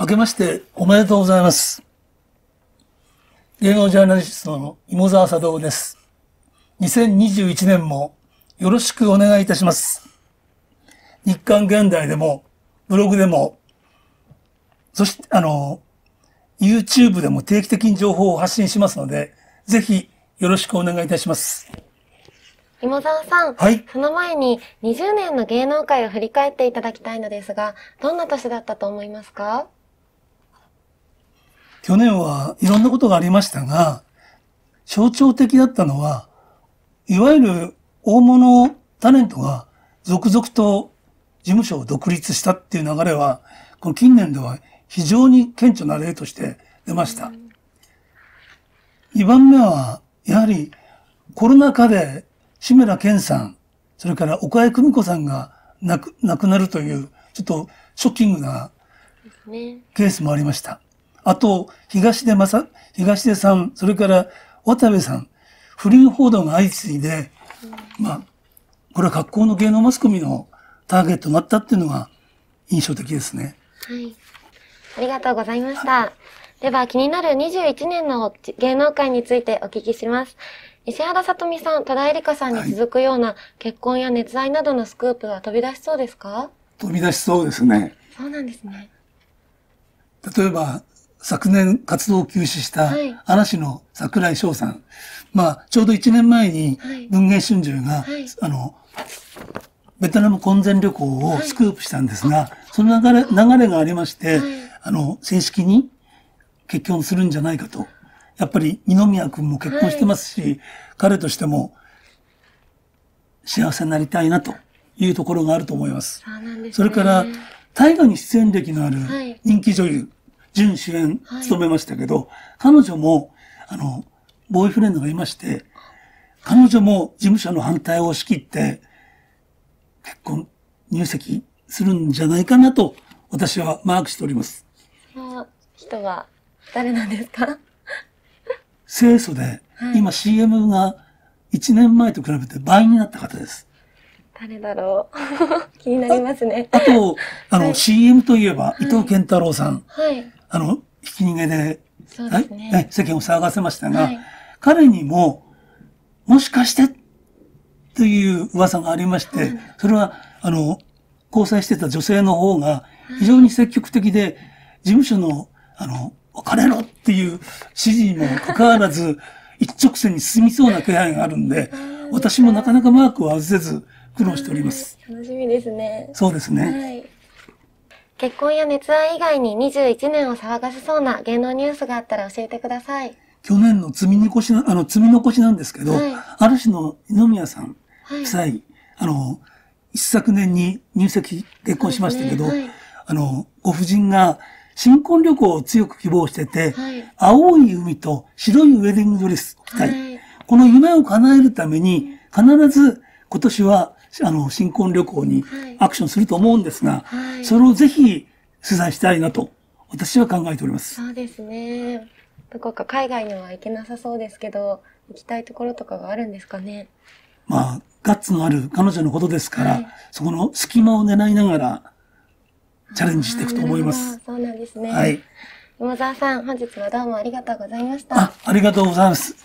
明けましておめでとうございます。芸能ジャーナリストの芋沢佐藤です。2021年もよろしくお願いいたします。日刊現代でも、ブログでも、そして、あの、YouTube でも定期的に情報を発信しますので、ぜひよろしくお願いいたします。芋沢さん、はい、その前に20年の芸能界を振り返っていただきたいのですが、どんな年だったと思いますか去年はいろんなことがありましたが、象徴的だったのは、いわゆる大物タレントが続々と事務所を独立したっていう流れは、この近年では非常に顕著な例として出ました。二番目は、やはりコロナ禍で志村けんさん、それから岡江久美子さんが亡く亡くなるという、ちょっとショッキングなケースもありました。あと、東出正、東出さん、それから渡部さん、不倫報道が相次いで、まあ、これは格好の芸能マスコミのターゲットになったっていうのが印象的ですね。はい。ありがとうございました。はい、では、気になる21年の芸能界についてお聞きします。石原さとみさん、戸田恵梨香さんに続くような結婚や熱愛などのスクープは飛び出しそうですか、はい、飛び出しそうですね。そうなんですね。例えば、昨年活動を休止した嵐の櫻井翔さん、はい、まあ、ちょうど1年前に文藝春秋が、はい、あの、ベトナム婚前旅行をスクープしたんですが、はい、その流れ流れがありまして、あの、正式に結婚するんじゃないかと。やっぱり二宮君も結婚してますし、彼としても幸せになりたいなというところがあると思います。そね、それから、大河に出演歴のある人気女優、準主演務めましたけど、はい、彼女も、あの、ボーイフレンドがいまして、彼女も事務所の反対を押し切って、結婚入籍するんじゃないかなと、私はマークしております。その人は誰なんですか清楚で、はい、今 CM が1年前と比べて倍になった方です。誰だろう 気になりますね。あと、あの、はい、CM といえば、伊藤健太郎さん。はい。あの、ひき逃げで、でね、はい、世間を騒がせましたが、はい、彼にも、もしかして、という噂がありまして、はい、それは、あの、交際してた女性の方が、非常に積極的で、事務所の、あの、別れろっていう指示にもかかわらず、一直線に進みそうな気配があるんで、私もなかなかマークを外せず苦労しております。楽しみですね。そうですね。はい結婚や熱愛以外に21年を騒がせそうな芸能ニュースがあったら教えてください。去年の積み残し、あの、積み残しなんですけど、はい、ある種の二宮さん夫妻、はい、あの、一昨年に入籍結婚しましたけど、ねはい、あの、ご婦人が新婚旅行を強く希望してて、青い海と白いウェディングドレスを着たい。この夢を叶えるために、必ず今年はあの、新婚旅行にアクションすると思うんですが、はいはい、それをぜひ取材したいなと、私は考えております。そうですね。どこか海外には行けなさそうですけど、行きたいところとかがあるんですかね。まあ、ガッツのある彼女のことですから、はい、そこの隙間を狙いながら、チャレンジしていくと思います。そうなんですね。はい。山沢さん、本日はどうもありがとうございました。あ、ありがとうございます。